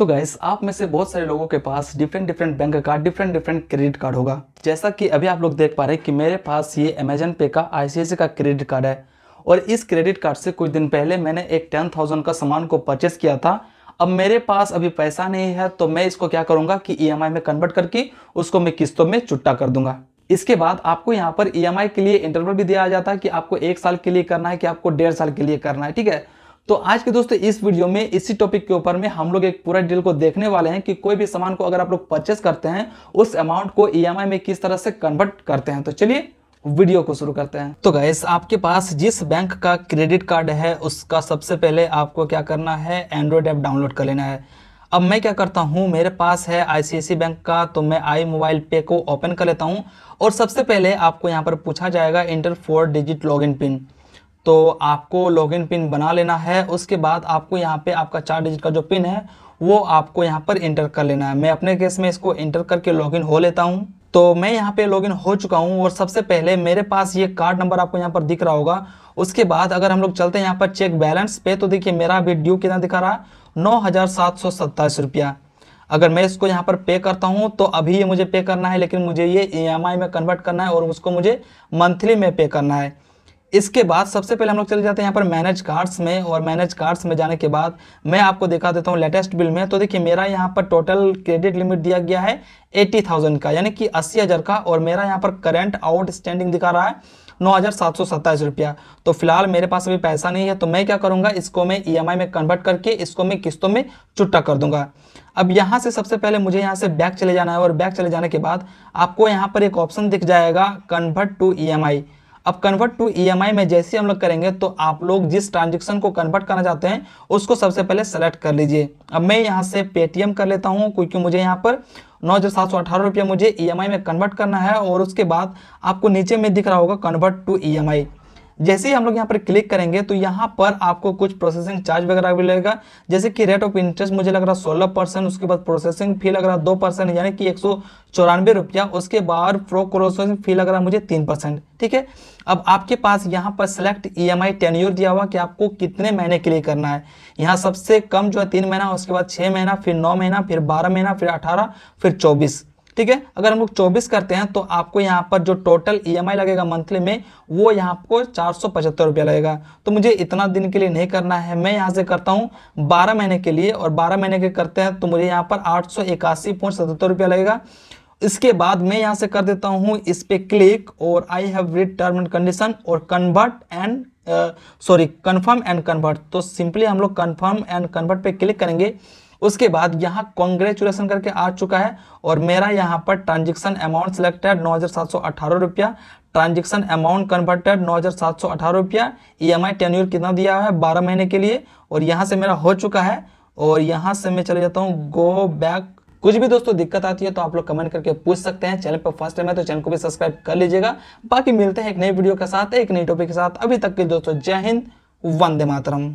तो गाइस आप में से बहुत सारे लोगों के पास डिफरेंट डिफरेंट बैंक का डिफरेंट डिफरेंट क्रेडिट कार्ड होगा जैसा कि अभी आप लोग देख पा रहे हैं कि मेरे पास ये अमेजन पे का आई का क्रेडिट कार्ड है और इस क्रेडिट कार्ड से कुछ दिन पहले मैंने एक टेन थाउजेंड का सामान को परचेस किया था अब मेरे पास अभी पैसा नहीं है तो मैं इसको क्या करूंगा कि ई e में कन्वर्ट करके उसको मैं किस्तों में चुट्टा कर दूंगा इसके बाद आपको यहाँ पर ई e के लिए इंटरवल भी दिया जाता है कि आपको एक साल के लिए करना है कि आपको डेढ़ साल के लिए करना है ठीक है तो आज के दोस्तों इस वीडियो में इसी टॉपिक के ऊपर में हम लोग एक पूरा डील को देखने वाले हैं कि कोई भी सामान को अगर आप लोग परचेस करते हैं उस अमाउंट को ई e में किस तरह से कन्वर्ट करते हैं तो चलिए वीडियो को शुरू करते हैं तो गैस आपके पास जिस बैंक का क्रेडिट कार्ड है उसका सबसे पहले आपको क्या करना है एंड्रॉयड ऐप डाउनलोड कर लेना है अब मैं क्या करता हूँ मेरे पास है आईसीआईसी बैंक का तो मैं आई मोबाइल पे को ओपन कर लेता हूँ और सबसे पहले आपको यहाँ पर पूछा जाएगा enter four digit log pin तो आपको लॉगिन पिन बना लेना है उसके बाद आपको यहाँ पे आपका चार डिजिट का जो पिन है वो आपको यहाँ पर इंटर कर लेना है मैं अपने केस में इसको इंटर करके लॉगिन हो लेता हूँ तो मैं यहाँ पे लॉगिन हो चुका हूँ और सबसे पहले मेरे पास ये कार्ड नंबर आपको यहाँ पर दिख रहा होगा उसके बाद अगर हम लोग चलते हैं यहाँ पर चेक बैलेंस पे तो देखिए मेरा अभी ड्यू कितना दिखा रहा है नौ हज़ार सात सौ सत्ताईस रुपया अगर मैं इसको यहाँ पर पे करता हूँ तो अभी ये मुझे पे करना है लेकिन मुझे ये ई e में कन्वर्ट करना है और उसको मुझे मंथली में पे करना है इसके बाद सबसे पहले हम लोग चले जाते हैं यहाँ पर मैनेज कार्ड्स में और मैनेज कार्ड्स में जाने के बाद मैं आपको दिखा देता हूँ लेटेस्ट बिल में तो देखिए मेरा यहाँ पर टोटल क्रेडिट लिमिट दिया गया है एट्टी थाउजेंड का यानी कि अस्सी हज़ार का और मेरा यहाँ पर करंट आउटस्टैंडिंग दिखा रहा है नौ हज़ार सात सौ सत्ताईस रुपया तो फिलहाल मेरे पास अभी पैसा नहीं है तो मैं क्या करूँगा इसको मैं आई e में कन्वर्ट करके इसको मैं किस्तों में चुट्टा कर दूंगा अब यहाँ से सबसे पहले मुझे यहाँ से बैक चले जाना है और बैक चले जाने के बाद आपको यहाँ पर एक ऑप्शन दिख जाएगा कन्वर्ट टू ई अब कन्वर्ट टू ईएमआई में जैसे हम लोग करेंगे तो आप लोग जिस ट्रांजेक्शन को कन्वर्ट करना चाहते हैं उसको सबसे पहले सेलेक्ट कर लीजिए अब मैं यहाँ से पेटीएम कर लेता हूँ क्योंकि मुझे यहाँ पर नौ हज़ार सात सौ अठारह रुपया मुझे ई e में कन्वर्ट करना है और उसके बाद आपको नीचे में दिख रहा होगा कन्वर्ट टू ई जैसे ही हम लोग यहाँ पर क्लिक करेंगे तो यहाँ पर आपको कुछ प्रोसेसिंग चार्ज वगैरह भी लगेगा जैसे कि रेट ऑफ इंटरेस्ट मुझे लग रहा है सोलह परसेंट उसके बाद प्रोसेसिंग फी लग रहा है दो परसेंट यानी कि एक सौ चौरानवे रुपया उसके बाद प्रो प्रोसेसिंग फी लग रहा है मुझे तीन परसेंट ठीक है अब आपके पास यहाँ पर select E M I tenure दिया हुआ कि आपको कितने महीने के लिए करना है यहाँ सबसे कम जो है तीन महीना उसके बाद छः महीना फिर नौ महीना फिर बारह महीना फिर अठारह फिर चौबीस ठीक है अगर हम लोग चौबीस करते हैं तो आपको यहाँ पर जो टोटल ई e लगेगा मंथली में वो यहाँ आपको चार रुपया लगेगा तो मुझे इतना दिन के लिए नहीं करना है मैं यहाँ से करता हूँ बारह महीने के लिए और बारह महीने के करते हैं तो मुझे यहाँ पर आठ रुपया लगेगा इसके बाद मैं यहाँ से कर देता हूँ इस पर क्लिक और I have read term and condition और convert and sorry confirm and convert तो सिंपली हम लोग कन्फर्म एंड कन्वर्ट पर क्लिक करेंगे उसके बाद यहाँ कॉन्ग्रेचुलेसन करके आ चुका है और मेरा यहाँ पर ट्रांजेक्शन अमाउंट सेलेक्ट है नौ रुपया ट्रांजेक्शन अमाउंट कन्वर्टेड नौ हज़ार सात सौ अठारह रुपया ई एम आई टेन्यूर कितना दिया है बारह महीने के लिए और यहाँ से मेरा हो चुका है और यहाँ से मैं चले जाता हूँ गो बैक कुछ भी दोस्तों दिक्कत आती है तो आप लोग कमेंट करके पूछ सकते हैं चैनल पर फर्स्ट टाइम है तो चैनल को भी सब्सक्राइब कर लीजिएगा बाकी मिलते हैं एक नई वीडियो के साथ एक नई टॉपिक के साथ अभी तक के दोस्तों जय हिंद वंदे मातरम